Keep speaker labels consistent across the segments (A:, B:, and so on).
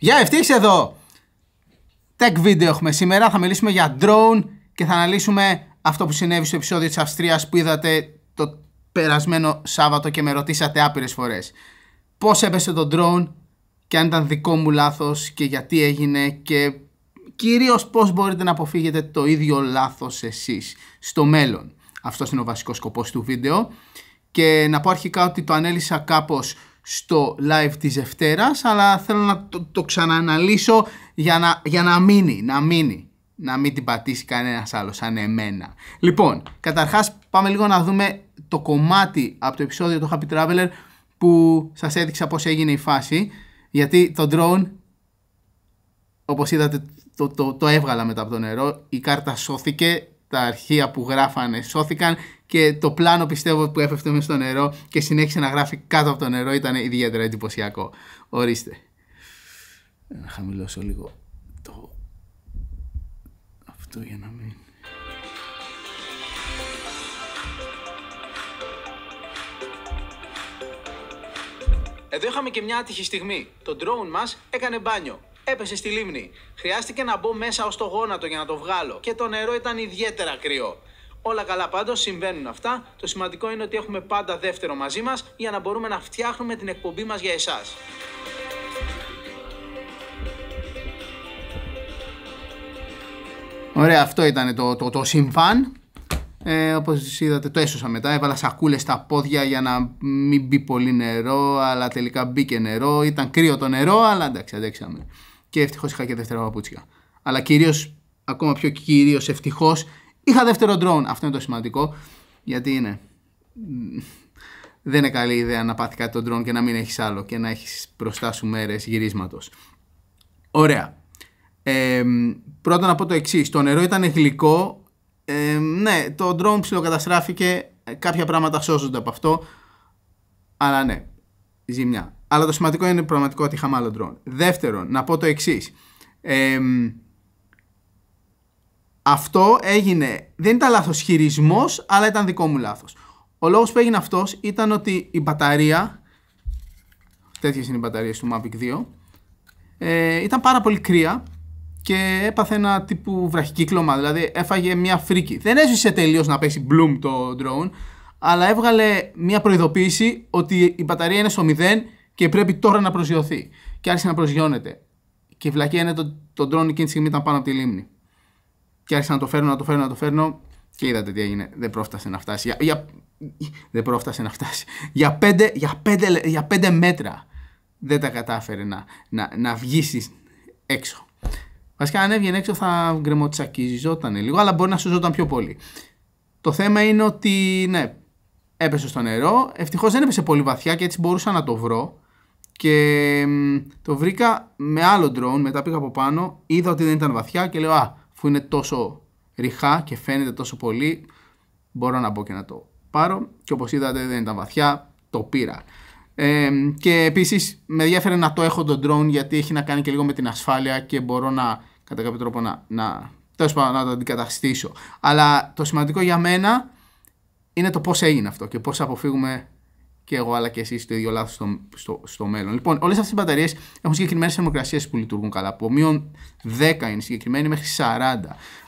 A: Γεια, ευτύχησε εδώ! Tech video έχουμε σήμερα. Θα μιλήσουμε για drone και θα αναλύσουμε αυτό που συνέβη στο επεισόδιο της Αυστρίας που είδατε το περασμένο Σάββατο και με ρωτήσατε άπειρες φορές. Πώς έπεσε το drone και αν ήταν δικό μου λάθος και γιατί έγινε και κυρίως πώς μπορείτε να αποφύγετε το ίδιο λάθος εσείς στο μέλλον. Αυτό είναι ο βασικός σκοπός του βίντεο. Και να πω αρχικά ότι το ανέλησα κάπως στο live της Δευτέρα, αλλά θέλω να το, ξανααναλύσω για να, για να μείνει, να μείνει να μην την πατήσει κανένας άλλος σαν εμένα. Λοιπόν, καταρχάς πάμε λίγο να δούμε το κομμάτι από το επεισόδιο του Happy Traveler που σας έδειξα πως έγινε η φάση γιατί το drone όπως είδατε το, το, το έβγαλα μετά από το νερό η κάρτα σώθηκε, τα αρχεία που γράφανε σώθηκαν και το πλάνο πιστεύω που έφευγε μέσα στο νερό και συνέχισε να γράφει κάτω από το νερό ήταν ιδιαίτερα εντυπωσιακό. Ορίστε. Να χαμηλώσω λίγο το... αυτό για να μην... Εδώ είχαμε και μια άτυχη στιγμή. Το drone μας έκανε μπάνιο. Έπεσε στη λίμνη. Χρειάστηκε να μπω μέσα ως το γόνατο για να το βγάλω. Και το νερό ήταν ιδιαίτερα κρύο. Όλα καλά πάντως, συμβαίνουν αυτά. Το σημαντικό είναι ότι έχουμε πάντα δεύτερο μαζί μας για να μπορούμε να φτιάχνουμε την εκπομπή μας για εσάς. Ωραία, αυτό ήταν το, το, το συμβάν. Ε, Όπως είδατε, το έσωσα μετά. Έβαλα σακούλες στα πόδια για να μην μπει πολύ νερό, αλλά τελικά μπήκε νερό. Ήταν κρύο το νερό, αλλά εντάξει, αντέξαμε. Και ευτυχώς είχα και δεύτερα παπούτσια. Αλλά κυρίως, ακόμα πιο κυρίως ευτυχώς, Είχα δεύτερο drone. Αυτό είναι το σημαντικό. Γιατί είναι. Δεν είναι καλή ιδέα να πάθει κάτι το drone και να μην έχεις άλλο και να έχεις μπροστά σου μέρες γυρίσματος. Ωραία. Ε, πρώτα να πω το εξής. Το νερό ήταν γλυκό. ναι, το drone ψιλοκαταστράφηκε. Κάποια πράγματα σώζονται από αυτό. Αλλά ναι, ζημιά. Αλλά το σημαντικό είναι πραγματικό ότι είχαμε άλλο drone. Δεύτερον, να πω το εξής. Αυτό έγινε, δεν ήταν λάθος χειρισμός, αλλά ήταν δικό μου λάθος. Ο λόγος που έγινε αυτός ήταν ότι η μπαταρία, Τέτοιες είναι οι μπαταρίες του Mavic 2, ε, ήταν πάρα πολύ κρύα και έπαθε ένα τύπου βραχικύκλωμα, δηλαδή έφαγε μια φρίκη. Δεν έζησε τελείως να πέσει bloom το drone, αλλά έβγαλε μια προειδοποίηση ότι η μπαταρία είναι στο 0 και πρέπει τώρα να προσγειωθεί. Και άρχισε να προσγειώνεται. Και η βλακία είναι το, το drone εκείνη τη στιγμή ήταν πάνω από τη λίμνη. Και άρχισα να το φέρνω, να το φέρνω, να το φέρνω. Και είδατε τι έγινε. Δεν πρόφτασε να φτάσει. Για, για... Δεν πρόφτασε να φτάσει. Για πέντε, για πέντε, για πέντε μέτρα δεν τα κατάφερε να, να, να έξω. Βασικά, αν έβγαινε έξω θα γκρεμοτσακιζόταν λίγο, αλλά μπορεί να σου ζωταν πιο πολύ. Το θέμα είναι ότι, ναι, έπεσε στο νερό. Ευτυχώς δεν έπεσε πολύ βαθιά και έτσι μπορούσα να το βρω. Και το βρήκα με άλλο drone, μετά πήγα από πάνω, είδα ότι δεν ήταν βαθιά και λέω Α, αφού είναι τόσο ριχά και φαίνεται τόσο πολύ, μπορώ να μπω και να το πάρω. Και όπως είδατε δεν ήταν βαθιά, το πήρα. και επίσης με διέφερε να το έχω το drone γιατί έχει να κάνει και λίγο με την ασφάλεια και μπορώ να κατά κάποιο τρόπο να, να το αντικαταστήσω. Αλλά το σημαντικό για μένα είναι το πώς έγινε αυτό και πώς αποφύγουμε και εγώ αλλά και εσείς το ίδιο λάθος στο, στο, στο, μέλλον. Λοιπόν, όλες αυτές οι μπαταρίες έχουν συγκεκριμένες θερμοκρασίες που λειτουργούν καλά. Από μείον 10 είναι συγκεκριμένη μέχρι 40.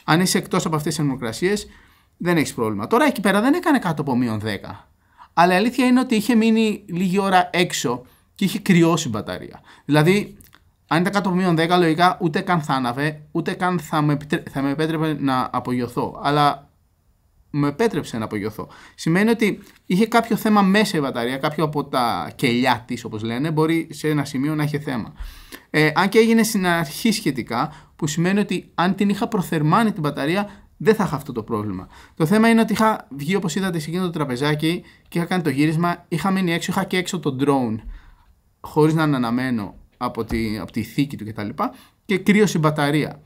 A: Αν είσαι εκτός από αυτές τις θερμοκρασίες, δεν έχεις πρόβλημα. Τώρα εκεί πέρα δεν έκανε κάτω από μείον 10. Αλλά η αλήθεια είναι ότι είχε μείνει λίγη ώρα έξω και είχε κρυώσει η μπαταρία. Δηλαδή, αν ήταν κάτω από μείον 10, λογικά ούτε καν θα άναβε, ούτε καν θα με, θα με επέτρεπε να απογειωθώ. Αλλά μου επέτρεψε να απογειωθώ. Σημαίνει ότι είχε κάποιο θέμα μέσα η μπαταρία, κάποιο από τα κελιά της, όπως λένε, μπορεί σε ένα σημείο να έχει θέμα. Ε, αν και έγινε στην αρχή σχετικά, που σημαίνει ότι αν την είχα προθερμάνει την μπαταρία, δεν θα είχα αυτό το πρόβλημα. Το θέμα είναι ότι είχα βγει, όπως είδατε, σε εκείνο το τραπεζάκι και είχα κάνει το γύρισμα, είχα μείνει έξω, είχα και έξω το drone, χωρίς να αναμένω από τη, από τη θήκη του κτλ. Και, και κρύωσε η μπαταρία.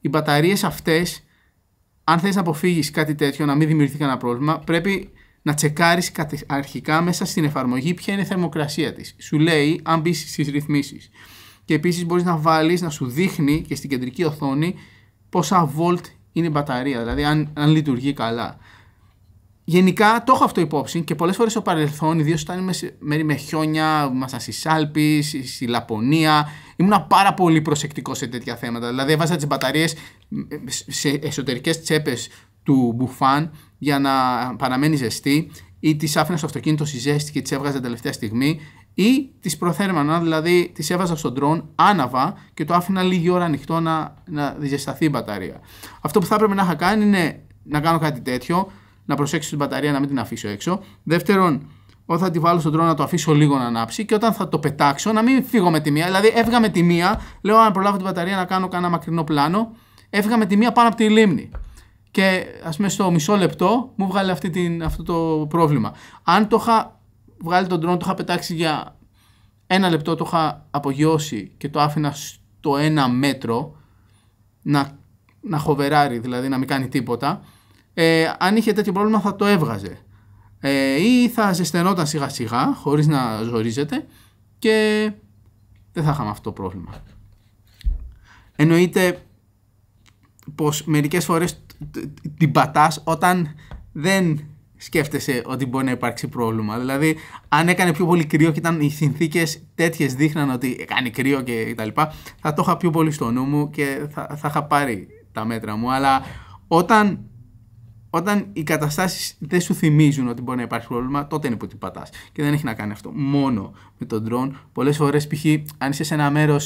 A: Οι μπαταρίες αυτές αν θες να αποφύγεις κάτι τέτοιο, να μην δημιουργηθεί κανένα πρόβλημα, πρέπει να τσεκάρεις αρχικά μέσα στην εφαρμογή ποια είναι η θερμοκρασία της. Σου λέει αν μπεις στις ρυθμίσεις. Και επίσης μπορείς να βάλεις να σου δείχνει και στην κεντρική οθόνη πόσα volt είναι η μπαταρία, δηλαδή αν, αν λειτουργεί καλά. Γενικά το έχω αυτό υπόψη και πολλές φορές στο παρελθόν, ιδίως όταν είμαι μέρη με χιόνια, ήμασταν στι Άλπε, στη Λαπωνία, ήμουν πάρα πολύ προσεκτικός σε τέτοια θέματα. Δηλαδή, έβαζα τις μπαταρίες σε εσωτερικές τσέπες του μπουφάν για να παραμένει ζεστή, ή τις άφηνα στο αυτοκίνητο στη ζέστη και τις έβγαζα τελευταία στιγμή, ή τις προθέρμανα, δηλαδή τις έβαζα στον τρόν, άναβα και το άφηνα λίγη ώρα ανοιχτό να, να ζεσταθεί η μπαταρία. Αυτό που θα έπρεπε να είχα κάνει είναι να κάνω κάτι τέτοιο να προσέξω την μπαταρία να μην την αφήσω έξω. Δεύτερον, όταν θα τη βάλω στον τρόνο να το αφήσω λίγο να ανάψει και όταν θα το πετάξω να μην φύγω με τη μία. Δηλαδή, έφυγα με τη μία, λέω αν προλάβω την μπαταρία να κάνω κανένα μακρινό πλάνο, έφυγα με τη μία πάνω από τη λίμνη. Και ας πούμε στο μισό λεπτό μου βγάλε αυτή την, αυτό το πρόβλημα. Αν το είχα βγάλει τον drone, το είχα πετάξει για ένα λεπτό, το είχα απογειώσει και το άφηνα στο ένα μέτρο να, να χοβεράρει, δηλαδή να μην κάνει τίποτα, ε, αν είχε τέτοιο πρόβλημα θα το έβγαζε. Ε, ή θα ζεσθενόταν σιγά σιγά χωρίς να ζορίζεται και δεν θα είχαμε αυτό το πρόβλημα. Εννοείται πως μερικές φορές την πατάς όταν δεν σκέφτεσαι ότι μπορεί να υπάρξει πρόβλημα. Δηλαδή, αν έκανε πιο πολύ κρύο και ήταν οι συνθήκες τέτοιες δείχναν ότι κάνει κρύο και τα λοιπά, θα το είχα πιο πολύ στο νου μου και θα, θα είχα πάρει τα μέτρα μου. Αλλά όταν όταν οι καταστάσεις δεν σου θυμίζουν ότι μπορεί να υπάρχει πρόβλημα, τότε είναι που την πατάς. Και δεν έχει να κάνει αυτό μόνο με τον drone. Πολλές φορές, π.χ., αν είσαι σε ένα μέρος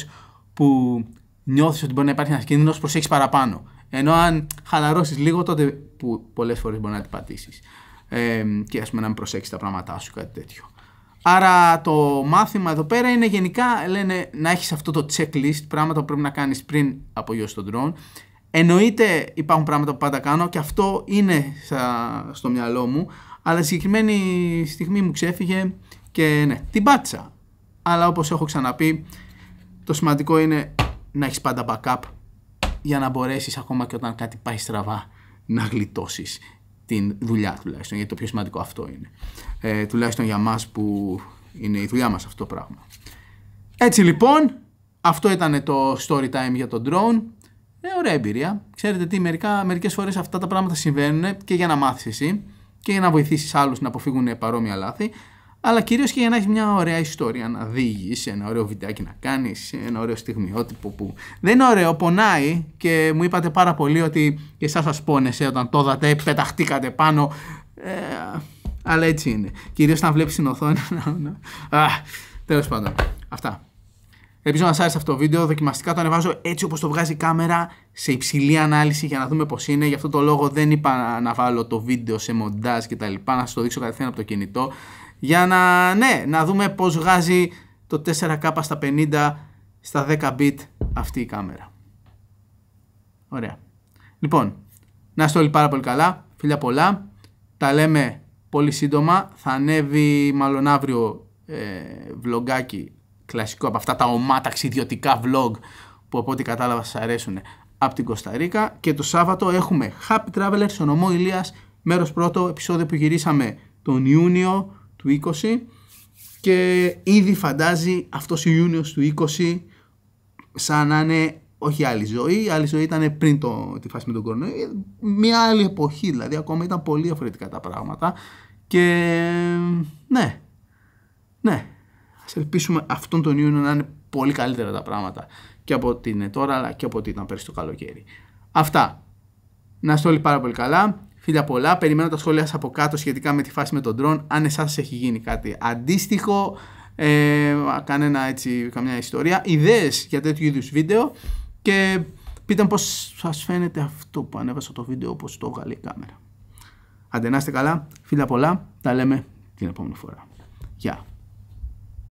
A: που νιώθεις ότι μπορεί να υπάρχει ένας κίνδυνος, προσέχεις παραπάνω. Ενώ αν χαλαρώσεις λίγο, τότε που πολλές φορές μπορεί να την πατήσεις. Ε, και ας πούμε να μην προσέξεις τα πράγματά σου, κάτι τέτοιο. Άρα το μάθημα εδώ πέρα είναι γενικά λένε να έχεις αυτό το checklist, πράγματα που πρέπει να κάνεις πριν απογειώσεις τον drone Εννοείται υπάρχουν πράγματα που πάντα κάνω και αυτό είναι στο μυαλό μου, αλλά συγκεκριμένη στιγμή μου ξέφυγε και ναι, την πάτησα. Αλλά όπως έχω ξαναπεί, το σημαντικό είναι να έχεις πάντα backup για να μπορέσεις ακόμα και όταν κάτι πάει στραβά να γλιτώσεις την δουλειά τουλάχιστον, γιατί το πιο σημαντικό αυτό είναι. Ε, τουλάχιστον για μας που είναι η δουλειά μας αυτό το πράγμα. Έτσι λοιπόν, αυτό ήταν το story time για τον drone. Ε, ωραία εμπειρία. Ξέρετε τι, μερικές φορές αυτά τα πράγματα συμβαίνουν και για να μάθεις εσύ και για να βοηθήσεις άλλους να αποφύγουν παρόμοια λάθη, αλλά κυρίως και για να έχεις μια ωραία ιστορία να δίγεις, ένα ωραίο βιντεάκι να κάνεις, ένα ωραίο στιγμιότυπο που δεν είναι ωραίο, πονάει και μου είπατε πάρα πολύ ότι και εσάς σας πόνεσαι όταν το είδατε, πεταχτήκατε πάνω. Ε, αλλά έτσι είναι. Κυρίως να βλέπεις την οθόνη. Τέλος πάντων. Αυτά. Ελπίζω να σας άρεσε αυτό το βίντεο. Δοκιμαστικά το ανεβάζω έτσι όπως το βγάζει η κάμερα σε υψηλή ανάλυση για να δούμε πώς είναι. Γι' αυτό το λόγο δεν είπα να βάλω το βίντεο σε μοντάζ και να σας το δείξω κατευθείαν από το κινητό. Για να, ναι, να δούμε πώς βγάζει το 4K στα 50 στα 10 bit αυτή η κάμερα. Ωραία. Λοιπόν, να είστε όλοι πάρα πολύ καλά. Φιλιά πολλά. Τα λέμε πολύ σύντομα. Θα ανέβει μάλλον αύριο ε, βλογκάκι κλασικό από αυτά τα ομά ταξιδιωτικά vlog που από ό,τι κατάλαβα σας αρέσουν από την Κωνσταντίνα. Και το Σάββατο έχουμε Happy Travelers στον ομό Ηλίας, μέρος πρώτο, επεισόδιο που γυρίσαμε τον Ιούνιο του 20 και ήδη φαντάζει αυτός ο Ιούνιος του 20 σαν να είναι όχι άλλη ζωή, η άλλη ζωή ήταν πριν το, τη φάση με τον κορονοϊό, μια άλλη εποχή δηλαδή, ακόμα ήταν πολύ διαφορετικά τα πράγματα και ναι, ναι, Ας ελπίσουμε αυτόν τον Ιούνιο να είναι πολύ καλύτερα τα πράγματα και από ό,τι είναι τώρα αλλά και από ό,τι ήταν πέρσι το καλοκαίρι. Αυτά. Να είστε όλοι πάρα πολύ καλά. Φίλια πολλά. Περιμένω τα σχόλια σας από κάτω σχετικά με τη φάση με τον drone. Αν εσάς έχει γίνει κάτι αντίστοιχο, ε, κανένα έτσι, καμιά ιστορία, ιδέες για τέτοιου είδους βίντεο και πείτε μου πώς σας φαίνεται αυτό που ανέβασα το βίντεο όπω το βγάλει η κάμερα. Αντενάστε καλά, φίλια πολλά, τα λέμε την επόμενη φορά. Γεια!